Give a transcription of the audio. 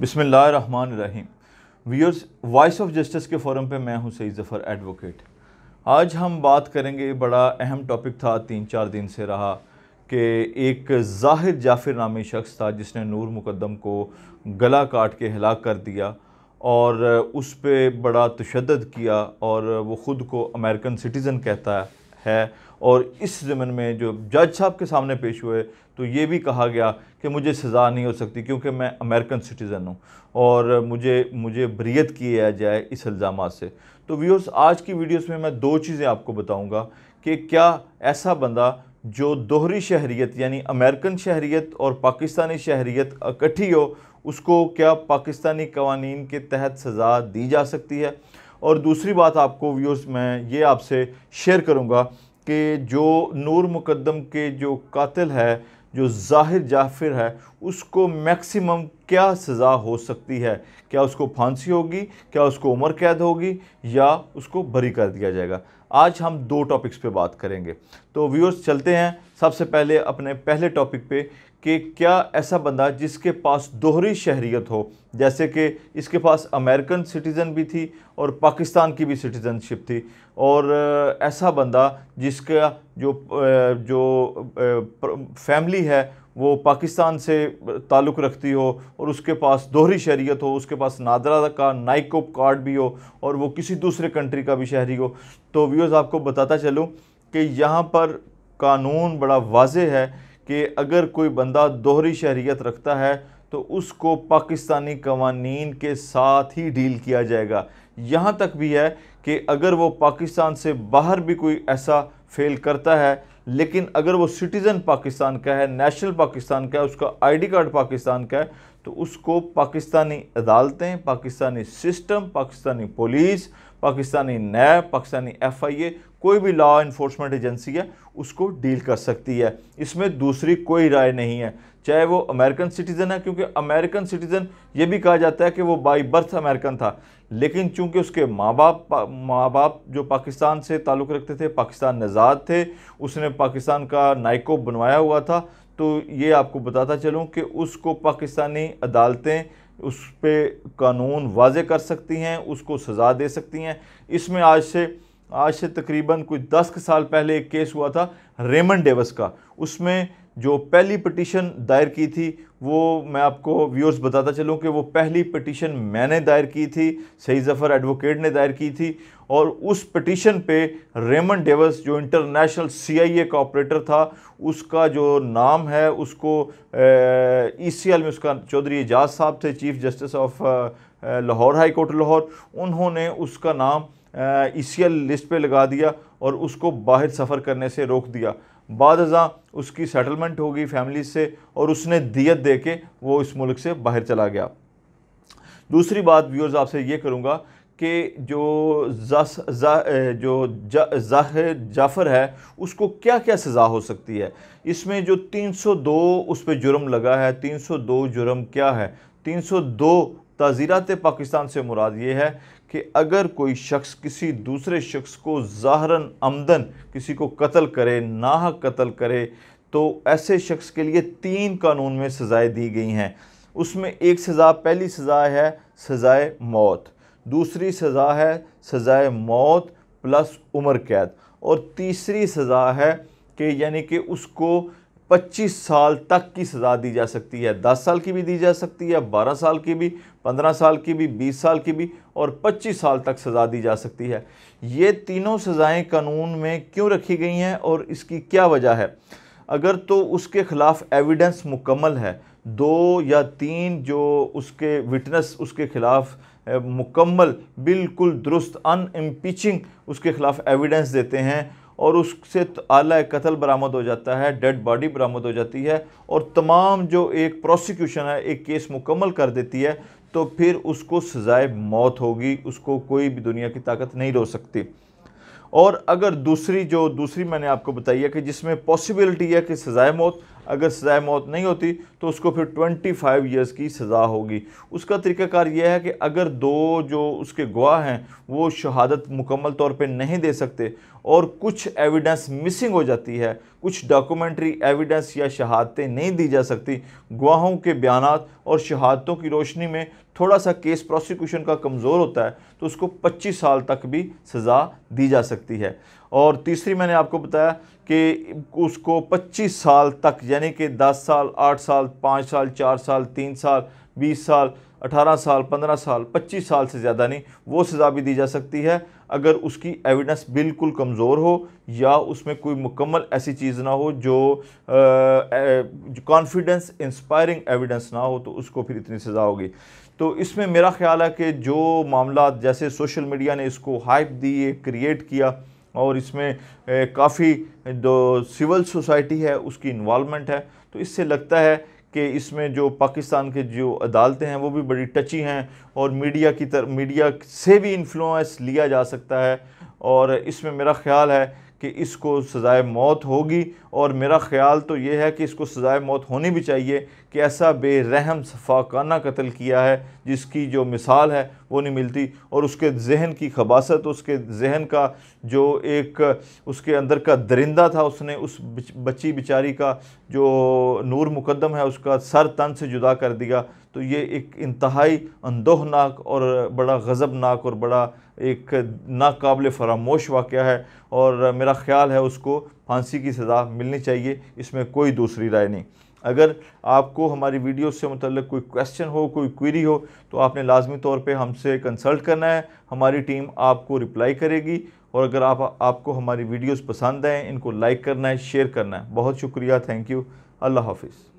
बिसमीम viewers voice of justice के forum पे मैं हूं सईद ज़फ़र एडवोकेट आज हम बात करेंगे बड़ा अहम टॉपिक था तीन चार दिन से रहा कि एक जाहिर जाफिर नामी शख्स था जिसने नूर मुकदम को गला काट के हलाक कर दिया और उस पर बड़ा तशद किया और वो ख़ुद को अमेरिकन सिटीज़न कहता है है और इस ज़मन में जो जज साहब के सामने पेश हुए तो ये भी कहा गया कि मुझे सज़ा नहीं हो सकती क्योंकि मैं अमेरिकन सिटीज़न हूँ और मुझे मुझे बरीत किया जाए इस इल्ज़ाम से तो व्यूअर्स आज की वीडियोस में मैं दो चीज़ें आपको बताऊंगा कि क्या ऐसा बंदा जो दोहरी शहरीत यानी अमेरिकन शहरीत और पाकिस्तानी शहरीत इकट्ठी हो उसको क्या पाकिस्तानी कवानीन के तहत सज़ा दी जा सकती है और दूसरी बात आपको व्यूअर्स मैं ये आपसे शेयर करूँगा कि जो नूर मुकदम के जो कातिल है जो जाहिर जाफिर है उसको मैक्सिमम क्या सज़ा हो सकती है क्या उसको फांसी होगी क्या उसको उम्र कैद होगी या उसको बरी कर दिया जाएगा आज हम दो टॉपिक्स पे बात करेंगे तो व्यूअर्स चलते हैं सबसे पहले अपने पहले टॉपिक पे कि क्या ऐसा बंदा जिसके पास दोहरी शहरीत हो जैसे कि इसके पास अमेरिकन सिटीज़न भी थी और पाकिस्तान की भी सिटीज़नशिप थी और ऐसा बंदा जिसका जो जो फैमिली है वो पाकिस्तान से ताल्लुक़ रखती हो और उसके पास दोहरी शहरीत हो उसके पास नादरा का नाइकोप कार्ड भी हो और वो किसी दूसरे कंट्री का भी शहरी हो तो व्यूज़ आपको बताता चलूँ कि यहाँ पर कानून बड़ा वाज है कि अगर कोई बंदा दोहरी शहरीत रखता है तो उसको पाकिस्तानी कवानीन के साथ ही डील किया जाएगा यहाँ तक भी है कि अगर वो पाकिस्तान से बाहर भी कोई ऐसा फेल करता है लेकिन अगर वो सिटीज़न पाकिस्तान का है नेशनल पाकिस्तान का है उसका आईडी कार्ड पाकिस्तान का है तो उसको पाकिस्तानी अदालतें Pakistani system Pakistani police Pakistani NAB Pakistani FIA कोई भी लॉ इन्फोर्समेंट एजेंसी है उसको डील कर सकती है इसमें दूसरी कोई राय नहीं है चाहे वो अमेरिकन सिटीज़न है क्योंकि अमेरिकन सिटीज़न ये भी कहा जाता है कि वो बाई बर्थ अमेरिकन था लेकिन चूंकि उसके माँ बाप माँ बाप जो पाकिस्तान से ताल्लुक़ रखते थे पाकिस्तान नजाद थे उसने पाकिस्तान का नाइको बनवाया हुआ था तो ये आपको बताता चलूँ कि उसको पाकिस्तानी अदालतें उस पर कानून वाज कर सकती हैं उसको सज़ा दे सकती हैं इसमें आज से आज से तकरीबन कोई दस साल पहले एक केस हुआ था रेमन डेवस का उसमें जो पहली पटिशन दायर की थी वो मैं आपको व्यूअर्स बताता चलूं कि वो पहली पटिशन मैंने दायर की थी सही जफ़र एडवोकेट ने दायर की थी और उस पटिशन पे रेमन डेवस जो इंटरनेशनल सीआईए का ऑपरेटर था उसका जो नाम है उसको ईसीएल e में उसका चौधरी एजाज साहब थे chief justice of Lahore high court Lahore उन्होंने उसका नाम ई लिस्ट e पे लगा दिया और उसको बाहर सफ़र करने से रोक दिया बाद हज़ा उसकी सेटलमेंट हो गई फैमिली से और उसने दियत दे के वो इस मुल्क से बाहर चला गया दूसरी बात व्यूअर्स आपसे ये करूँगा कि जो जस जा, जो जाहिर जाफ़र है उसको क्या क्या सज़ा हो सकती है इसमें जो 302 उस पर जुर्म लगा है 302 जुर्म क्या है 302 ताज़ीरात पाकिस्तान से मुराद ये है कि अगर कोई शख्स किसी दूसरे शख्स को ज़ाहरन आमदन किसी को कत्ल करे नाहक कत्ल करे तो ऐसे शख्स के लिए तीन कानून में सज़ाएँ दी गई हैं उसमें एक सज़ा पहली सज़ा है सज़ाए मौत दूसरी सज़ा है सज़ाए मौत प्लस उम्र कैद और तीसरी सज़ा है कि यानी कि उसको 25 साल तक की सज़ा दी जा सकती है 10 साल की भी दी जा सकती है 12 साल की भी 15 साल की भी 20 साल की भी और 25 साल तक सज़ा दी जा सकती है ये तीनों सज़ाएं कानून में क्यों रखी गई हैं और इसकी क्या वजह है अगर तो उसके ख़िलाफ़ एविडेंस मुकम्मल है दो या तीन जो उसके विटनेस उसके ख़िलाफ़ मुकम्मल बिल्कुल दुरुस्त अन उसके ख़िलाफ़ एविडेंस देते हैं और उससे आला कत्ल बरामद हो जाता है डेड बॉडी बरामद हो जाती है और तमाम जो एक प्रोसिक्यूशन है एक केस मुकम्मल कर देती है तो फिर उसको सज़ाए मौत होगी उसको कोई भी दुनिया की ताकत नहीं रो सकती और अगर दूसरी जो दूसरी मैंने आपको बताई है कि जिसमें पॉसिबिलिटी है कि सज़ाए मौत अगर सजाए मौत नहीं होती तो उसको फिर 25 ईयर्स की सज़ा होगी उसका तरीक़ाकार यह है कि अगर दो जो उसके गवाह हैं वो शहादत मुकम्मल तौर पे नहीं दे सकते और कुछ एविडेंस मिसिंग हो जाती है कुछ डॉक्यूमेंट्री एविडेंस या शहादतें नहीं दी जा सकती गवाहों के बयान और शहादतों की रोशनी में थोड़ा सा केस प्रोसिक्यूशन का कमज़ोर होता है तो उसको 25 साल तक भी सज़ा दी जा सकती है और तीसरी मैंने आपको बताया कि उसको 25 साल तक यानी कि 10 साल 8 साल 5 साल 4 साल 3 साल 20 साल 18 साल 15 साल 25 साल से ज़्यादा नहीं वो सज़ा भी दी जा सकती है अगर उसकी एविडेंस बिल्कुल कमज़ोर हो या उसमें कोई मुकम्मल ऐसी चीज़ ना हो जो कॉन्फिडेंस इंस्पायरिंग एविडेंस ना हो तो उसको फिर इतनी सज़ा होगी तो इसमें मेरा ख्याल है कि जो मामला जैसे सोशल मीडिया ने इसको हाइप दी क्रिएट किया और इसमें काफ़ी जो सिविल सोसाइटी है उसकी इन्वॉलमेंट है तो इससे लगता है कि इसमें जो पाकिस्तान के जो अदालतें हैं वो भी बड़ी टची हैं और मीडिया की तरफ मीडिया से भी इन्फ्लुएंस लिया जा सकता है और इसमें मेरा ख्याल है कि इसको सज़ाए मौत होगी और मेरा ख्याल तो ये है कि इसको सज़ाए मौत होनी भी चाहिए कि ऐसा बेरहम सफाकाना कत्ल किया है जिसकी जो मिसाल है वो नहीं मिलती और उसके जहन की खबासत उसके जहन का जो एक उसके अंदर का दरिंदा था उसने उस बच्ची बेचारी का जो नूर मुकदम है उसका सर तन से जुदा कर दिया तो ये एक इंतहाई अनदोहनाक और बड़ा गज़बनाक और बड़ा एक नाकबिल फरामोश वाक़ है और मेरा ख्याल है उसको फांसी की सज़ा मिलनी चाहिए इसमें कोई दूसरी राय नहीं अगर आपको हमारी वीडियो से मतलब कोई क्वेश्चन हो कोई क्वेरी हो तो आपने लाजमी तौर पे हमसे कंसल्ट करना है हमारी टीम आपको रिप्लाई करेगी और अगर आप आपको हमारी वीडियोस पसंद आएँ इनको लाइक करना है शेयर करना है बहुत शुक्रिया थैंक यू अल्लाह हाफिज़